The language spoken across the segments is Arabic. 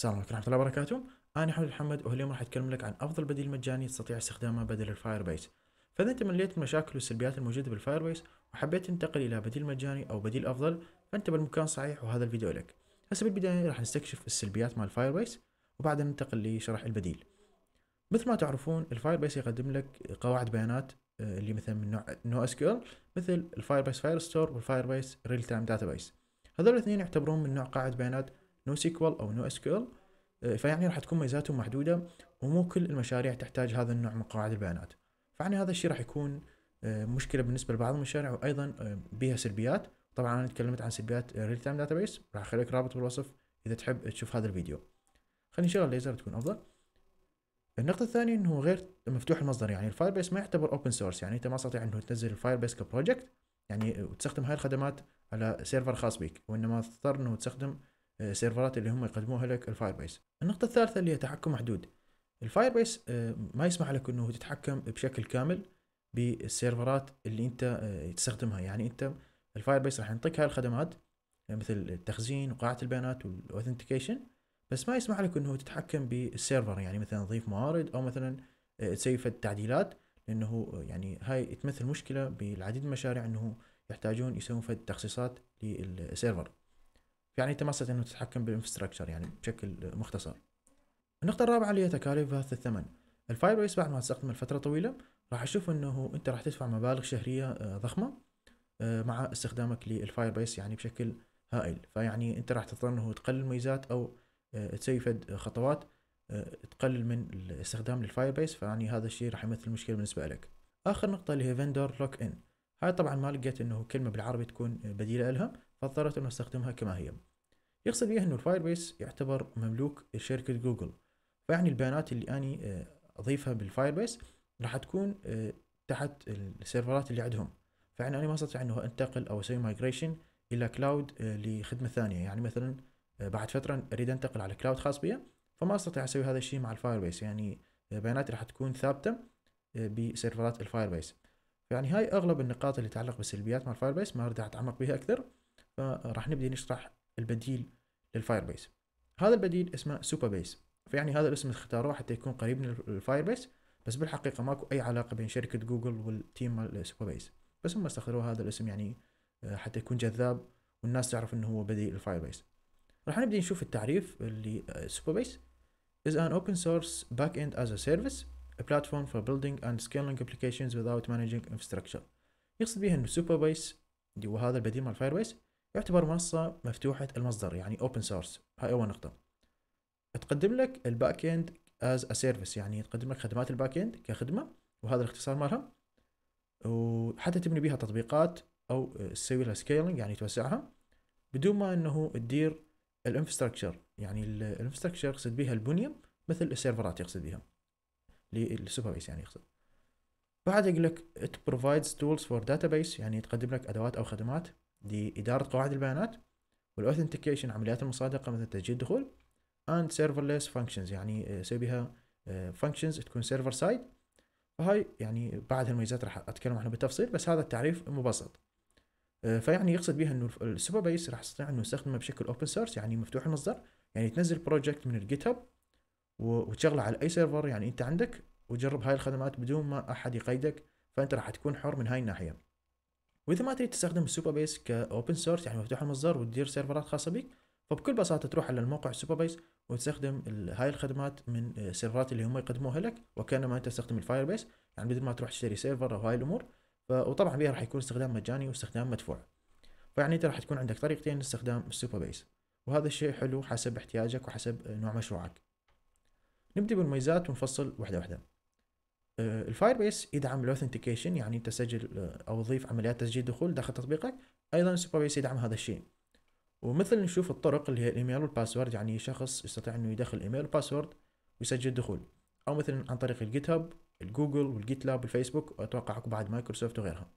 السلام عليكم ورحمه الله وبركاته انا احمد محمد واليوم راح اتكلم لك عن افضل بديل مجاني تستطيع استخدامه بدل الفاير بيس، فاذا انت مليت من المشاكل والسلبيات الموجوده بالفاير بيس وحبيت تنتقل الى بديل مجاني او بديل افضل فانت بالمكان الصحيح وهذا الفيديو لك هسه بالبدايه راح نستكشف السلبيات مال بيس وبعدها ننتقل لشرح البديل مثل ما تعرفون الفاير بيس يقدم لك قواعد بيانات آه، اللي مثلا من نوع نو اس كيو مثل الفاير بيس فاير ستور بيس ريل تايم داتا بيس، هذول الاثنين يعتبرون من نوع قاعدة بيانات نو سيكوال او نو اس كيو ال فيعني راح تكون ميزاتهم محدوده ومو كل المشاريع تحتاج هذا النوع من قواعد البيانات فعني هذا الشيء راح يكون آه، مشكله بالنسبه لبعض المشاريع وايضا آه، بها سلبيات طبعا انا تكلمت عن سلبيات ريل تايم داتابيس راح اخليك رابط بالوصف اذا تحب تشوف هذا الفيديو خلينا نشغل الليزر تكون افضل النقطة الثانية انه غير مفتوح المصدر يعني الفاير بيس ما يعتبر اوبن سورس يعني انت ما تستطيع انه تنزل الفاير بيس كبروجكت يعني آه، وتستخدم هاي الخدمات على سيرفر خاص بك وانما تضطر انه تستخدم سيرفرات اللي هم يقدموها لك الفاير بيس النقطه الثالثه اللي هي تحكم محدود الفاير آه، بيس ما يسمح لك انه تتحكم بشكل كامل بالسيرفرات اللي انت آه، تستخدمها يعني انت الفاير بيس راح ينطيك هاي الخدمات آه، مثل التخزين وقاعه البيانات والاوثنتيكيشن بس ما يسمح لك انه تتحكم بالسيرفر يعني مثلا تضيف موارد او مثلا فد تعديلات لانه يعني هاي تمثل مشكله بالعديد من المشاريع انه يحتاجون يسوون فد تخصيصات للسيرفر يعني انت ما انه تتحكم بالانفستراكشر يعني بشكل مختصر. النقطة الرابعة اللي هي تكاليف هذا الثمن. الفايبر بيس بعد ما تستخدمه لفترة طويلة راح اشوف انه انت راح تدفع مبالغ شهرية آه، ضخمة آه، مع استخدامك للفاير بيس يعني بشكل هائل، فيعني انت راح تضطر انه تقلل ميزات او آه، تسوي فد خطوات تقلل من الاستخدام للفاير بيس فيعني هذا الشيء راح يمثل مشكلة بالنسبة لك. اخر نقطة اللي هي فندور لوك ان. هاي طبعا ما لقيت انه كلمة بالعربي تكون بديلة لها فاضطررت أن أستخدمها كما هي يقصد بيه أنه بيس يعتبر مملوك لشركة جوجل فيعني البيانات اللي أني آه، أضيفها بالفاير بيس راح تكون آه، تحت السيرفرات اللي عندهم فيعني أنا ما أستطيع أنه أنتقل أو أسوي مايجريشن إلى كلاود آه، لخدمة ثانية يعني مثلا بعد فترة أريد أنتقل على كلاود خاص بي فما أستطيع أسوي هذا الشيء مع الفاير بيس يعني بياناتي راح تكون ثابتة بسيرفرات الفاير بيس يعني هاي اغلب النقاط اللي تتعلق بالسلبيات مع الفاير بيس ما اريد اتعمق بها اكثر فراح نبدأ نشرح البديل للفاير بيس هذا البديل اسمه سوبر بيس فيعني هذا الاسم اختاروه حتى يكون قريب من الفاير بيس بس بالحقيقة ماكو أي علاقة بين شركة جوجل والتيم مال سوبر بيس بس هم استخدموا هذا الاسم يعني آه، حتى يكون جذاب والناس تعرف انه هو بديل الفاير بيس راح نبدأ نشوف التعريف اللي آه، سوبر بيس is an open source back end as a service a platform for building and scaling applications without managing infrastructure يقصد بها ان سوبر بيس اللي هو هذا البديل مال فاير بيس يعتبر منصة مفتوحة المصدر يعني open source هاي أول نقطة تقدم لك الباك اند از ا سيرفيس يعني تقدم لك خدمات الباك اند كخدمة وهذا الاختصار مالها وحتى تبني بها تطبيقات او آه، تسوي لها سكيلينج يعني توسعها بدون ما انه تدير الانفستراكشر يعني الانفستراكشر يقصد بها البنية مثل السيرفرات يقصد بها للسوبر بيس يعني يقصد بعد يقول لك it provides tools for database يعني تقدم لك ادوات او خدمات لإدارة قواعد البيانات والاوثنتيكيشن عمليات المصادقة مثل تسجيل الدخول and serverless functions يعني آه، اسوي بها آه، functions تكون سيرفر سايد فهاي يعني بعد هالميزات راح اتكلم عنها بالتفصيل بس هذا التعريف مبسط آه، فيعني يقصد بها انه السوبر بيس راح يستطيع انه يستخدمه بشكل اوبن سورس يعني مفتوح المصدر يعني تنزل بروجكت من الجيت هاب وتشغله على اي سيرفر يعني انت عندك وتجرب هاي الخدمات بدون ما احد يقيدك فانت راح تكون حر من هاي الناحيه واذا ما تريد تستخدم السوبر بيس كاوبن سورس يعني مفتوح المصدر وتدير سيرفرات خاصه بك فبكل بساطه تروح على الموقع السوبر بيس وتستخدم هاي الخدمات من السيرفرات آه، اللي هم يقدموها لك وكانما انت تستخدم الفاير بيس يعني بدل ما تروح تشتري سيرفر او هاي الامور وطبعا بها راح يكون استخدام مجاني واستخدام مدفوع فيعني انت راح تكون عندك طريقتين لاستخدام السوبر بيس وهذا الشيء حلو حسب احتياجك وحسب نوع مشروعك نبدأ بالميزات ونفصل واحدة واحدة الفاير بيس يدعم الاوثنتيكيشن يعني انت تسجل آه، او تضيف عمليات تسجيل دخول داخل تطبيقك ايضا سوبر بيس يدعم هذا الشيء ومثل نشوف الطرق اللي هي الايميل والباسورد يعني شخص يستطيع انه يدخل ايميل وباسورد ويسجل دخول او مثلا عن طريق الجيت هاب الجوجل والجيت لاب والفيسبوك واتوقع اكو بعد مايكروسوفت وغيرها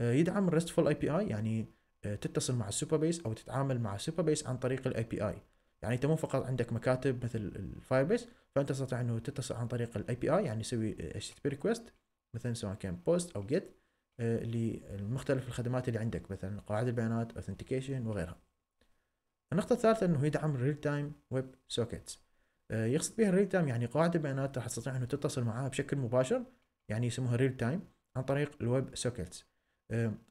آه، يدعم الريستفول اي بي اي يعني آه، تتصل مع السوبر بيس او تتعامل مع السوبر بيس عن طريق الاي بي اي يعني انت مو فقط عندك مكاتب مثل الفاير بيس فانت تستطيع انه تتصل عن طريق الاي بي اي يعني يسوي اتش تي بي ريكوست مثلا سواء كان بوست او جيت آه، لمختلف الخدمات اللي عندك مثلا قواعد البيانات اوثنتيكيشن وغيرها النقطة الثالثة انه يدعم الريل تايم ويب سوكيتس يقصد بها الريل تايم يعني قواعد البيانات راح تستطيع انه تتصل معها بشكل مباشر يعني يسموها ريل تايم عن طريق الويب سوكيتس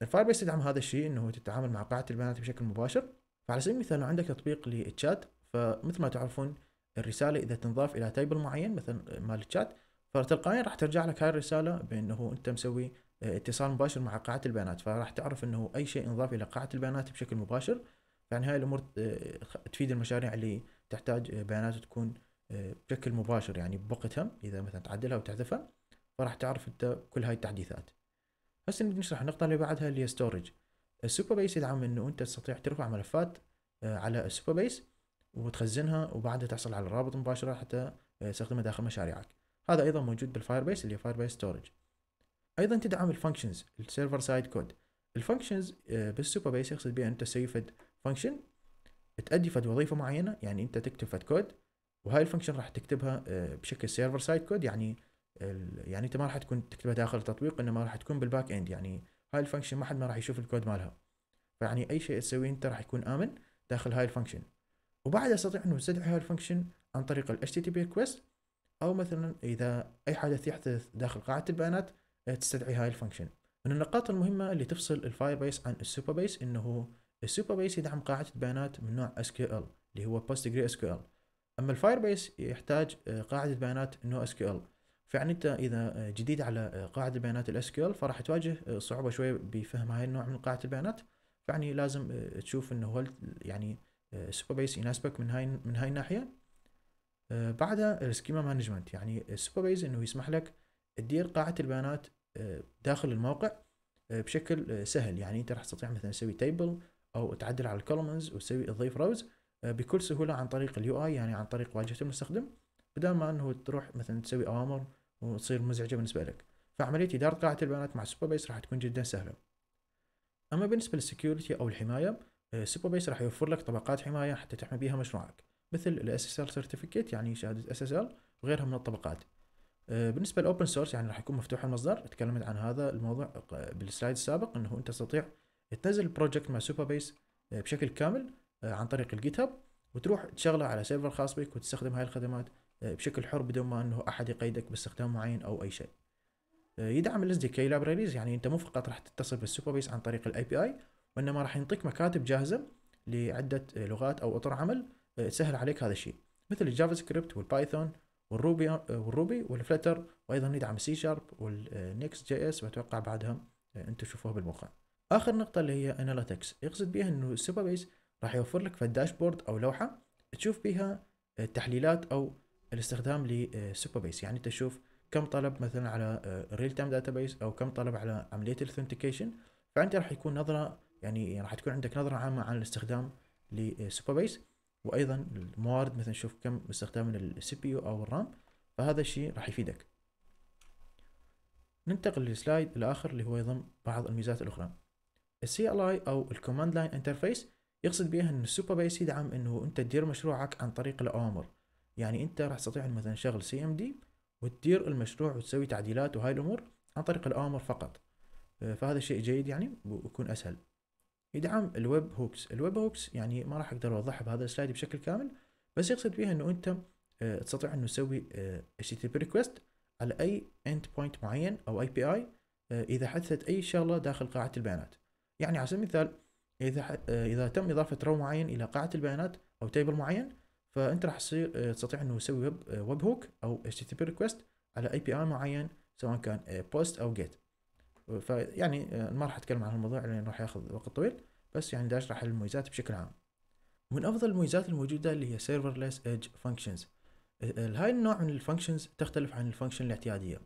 الفاير بيس يدعم هذا الشيء انه تتعامل مع قاعدة البيانات بشكل مباشر فعلى سبيل المثال لو عندك تطبيق للتشات فمثل ما تعرفون الرساله اذا تنضاف الى تيبل معين مثلا مال الشات فتلقائيا راح ترجع لك هاي الرساله بانه انت مسوي آه، اتصال مباشر مع قاعه البيانات فراح تعرف انه اي شيء انضاف الى قاعه البيانات بشكل مباشر يعني هاي الامور آه، تفيد المشاريع اللي تحتاج آه، بيانات تكون بشكل مباشر يعني بوقتها اذا مثلا تعدلها وتحذفها فراح تعرف انت كل هاي التحديثات هسه نشرح النقطه اللي بعدها اللي هي ستورج السوبر بيس يدعم انه انت تستطيع ترفع ملفات على السوبر بيس وتخزنها وبعدها تحصل على الرابط مباشرة حتى آه، تستخدمها داخل مشاريعك هذا أيضا موجود بالفاير بيس اللي هي فاير بيس ستورج أيضا تدعم الفانكشنز السيرفر سايد كود الفانكشنز آه، بالسوبر بيس يقصد بها أنت تسوي فد فانكشن تأدي فد وظيفة معينة يعني أنت تكتب فد كود وهاي الفانكشن راح تكتبها آه، بشكل سيرفر سايد كود يعني يعني انت ما راح تكون تكتبها داخل التطبيق انما راح تكون بالباك اند يعني هاي الفانكشن ما حد ما راح يشوف الكود مالها فيعني اي شيء تسويه انت راح يكون امن داخل هاي الفانكشن وبعدها استطيع انه استدعي هذا الفانكشن عن طريق ال HTTP request او مثلا اذا اي حدث يحدث داخل قاعده البيانات آه، تستدعي هاي الفانكشن من النقاط المهمه اللي تفصل الفاير بيس عن السوبر بيس انه السوبر بيس يدعم قاعده بيانات من نوع SQL اللي هو PostgreSQL اما الفاير بيس يحتاج آه، قاعده بيانات نو SQL فيعني انت اذا آه، جديد على قاعده بيانات ال SQL ال فراح تواجه صعوبه شويه بفهم هاي النوع من قاعده البيانات فيعني لازم تشوف انه هل يعني السوبر بيس يناسبك من هاي من هاي الناحيه بعدها السكيما مانجمنت يعني السوبر بيس انه يسمح لك تدير قاعه البيانات آه، داخل الموقع آه، بشكل آه، سهل يعني انت راح تستطيع مثلا تسوي تيبل او تعدل على الكولمز وتسوي تضيف روز بكل سهوله عن طريق اليو اي يعني عن طريق واجهه المستخدم بدل ما انه تروح مثلا تسوي اوامر وتصير مزعجه بالنسبه لك فعمليه اداره قاعده البيانات مع السوبر بيس راح تكون جدا سهله اما بالنسبه للسكيورتي او الحمايه سيبو آه، بيس راح يوفر لك طبقات حماية حتى تحمي بيها مشروعك مثل الاس اس ال سيرتيفيكيت يعني شهادة اس اس ال وغيرها من الطبقات آه، بالنسبة للاوبن سورس يعني راح يكون مفتوح المصدر تكلمت عن هذا الموضوع آه، بالسلايد السابق انه انت تستطيع تنزل البروجكت مع سوبر بيس بشكل كامل عن طريق الجيت هاب وتروح تشغله على سيرفر خاص بك وتستخدم هاي الخدمات بشكل حر بدون ما انه احد يقيدك باستخدام معين او اي شيء يدعم الاس دي كي يعني انت مو فقط راح تتصل بالسوبر بيس عن طريق الاي بي اي وانما راح ينطيك مكاتب جاهزه لعده لغات او اطر عمل آه، تسهل عليك هذا الشيء مثل الجافا سكريبت والبايثون والروبي والروبي والفلتر وايضا يدعم سي شارب والنكست جي اس واتوقع بعدها آه، انتم تشوفوها بالموقع اخر نقطه اللي هي اناليتكس يقصد بها انه السوبر بيس راح يوفر لك في الداشبورد او لوحه تشوف بها آه، التحليلات او الاستخدام للسوبر بيس يعني انت تشوف كم طلب مثلا على ريل تايم داتابيس او كم طلب على عمليه الاثنتيكيشن فانت راح يكون نظره يعني راح تكون عندك نظره عامه عن الاستخدام لسوبر بيس وايضا الموارد مثلا شوف كم استخدام السي بي يو او الرام فهذا الشيء راح يفيدك ننتقل للسلايد الاخر اللي هو يضم بعض الميزات الاخرى السي ال اي او الكوماند لاين انترفيس يقصد بها ان السوبر بيس يدعم انه انت تدير مشروعك عن طريق الاوامر يعني انت راح تستطيع مثلا شغل سي ام دي وتدير المشروع وتسوي تعديلات وهاي الامور عن طريق الاوامر فقط فهذا شيء جيد يعني ويكون اسهل يدعم الويب هوكس الويب هوكس يعني ما راح اقدر اوضحها بهذا السلايد بشكل كامل بس يقصد بها انه انت آه، تستطيع انه تسوي HTTP آه، request على اي اند بوينت معين او اي بي اي آه، اذا حدثت اي شغله داخل قاعه البيانات يعني على سبيل المثال اذا اذا تم اضافه رو معين الى قاعه البيانات او تيبل معين فانت راح تصير تستطيع انه تسوي ويب هوك او HTTP request على اي بي اي معين سواء كان بوست او جيت فيعني ما آه، راح اتكلم عن هالموضوع لان راح ياخذ وقت طويل بس يعني داش راح المميزات بشكل عام من افضل المميزات الموجوده اللي هي سيرفرلس ايدج فانكشنز هاي النوع من الفانكشنز تختلف عن الفانكشن الاعتياديه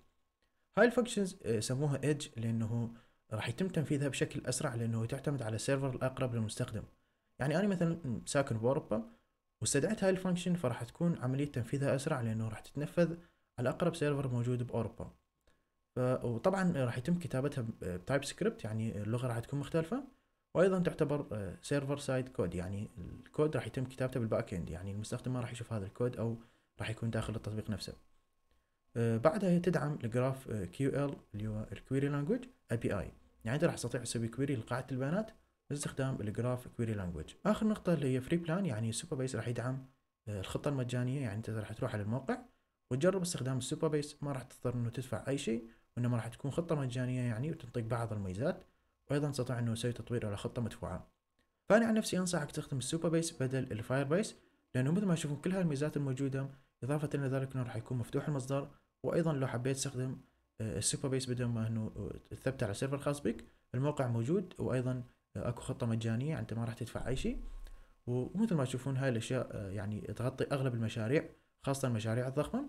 هاي الفانكشنز آه، يسموها ايدج لانه راح يتم تنفيذها بشكل اسرع لانه تعتمد على السيرفر الاقرب للمستخدم يعني انا مثلا ساكن باوروبا واستدعيت هاي الفانكشن فراح تكون عمليه تنفيذها اسرع لانه راح تتنفذ على اقرب سيرفر موجود باوروبا وطبعا راح يتم كتابتها بتايب سكريبت يعني اللغه راح تكون مختلفه وايضا تعتبر سيرفر سايد كود يعني الكود راح يتم كتابته بالباك اند يعني المستخدم ما راح يشوف هذا الكود او راح يكون داخل التطبيق نفسه آه، بعدها هي تدعم الجراف كيو آه، ال اللي هو الكويري لانجوج اي بي اي يعني انت راح تستطيع تسوي كويري لقاعده البيانات باستخدام الجراف كويري لانجوج اخر نقطه اللي هي فري بلان يعني السوبر بيس راح يدعم آه، الخطه المجانيه يعني انت راح تروح على الموقع وتجرب استخدام السوبر بيس ما راح تضطر انه تدفع اي شيء وإنما راح تكون خطة مجانية يعني وتنطيك بعض الميزات وأيضا تستطيع أنه تسوي تطوير على خطة مدفوعة فأنا عن نفسي أنصحك تخدم السوبر بيس بدل الفاير بيس لأنه مثل ما تشوفون كل هالميزات الموجودة إضافة إلى ذلك أنه راح يكون مفتوح المصدر وأيضا لو حبيت تستخدم آه، السوبر بيس بدل ما أنه تثبت على سيرفر خاص بك الموقع موجود وأيضا آه، اكو خطه مجانيه انت ما راح تدفع اي شيء ومثل ما تشوفون هاي الاشياء آه، يعني تغطي اغلب المشاريع خاصه المشاريع الضخمه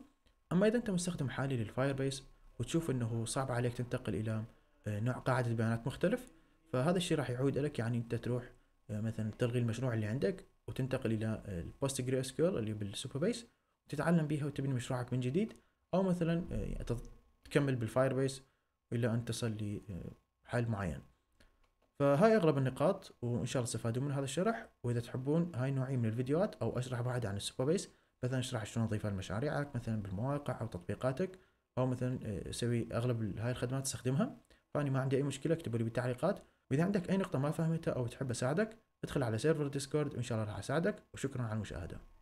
اما اذا انت مستخدم حالي للفاير بيس وتشوف انه صعب عليك تنتقل الى آه، نوع قاعده بيانات مختلف فهذا الشيء راح يعود لك يعني انت تروح آه، مثلا تلغي المشروع اللي عندك وتنتقل الى البوست جري اس اللي بالسوبر بيس وتتعلم بيها وتبني مشروعك من جديد او مثلا آه، تكمل بالفاير بيس الى ان تصل لحل معين فهاي اغلب النقاط وان شاء الله تستفادون من هذا الشرح واذا تحبون هاي نوعي من الفيديوهات او اشرح بعد عن السوبر بيس مثلا اشرح شلون تضيفها لمشاريعك مثلا بالمواقع او تطبيقاتك او مثلا آه، اسوي اغلب هاي الخدمات استخدمها فاني ما عندي اي مشكله اكتبوا لي بالتعليقات واذا عندك اي نقطه ما فهمتها او تحب اساعدك ادخل على سيرفر ديسكورد وان شاء الله راح اساعدك وشكرا على المشاهده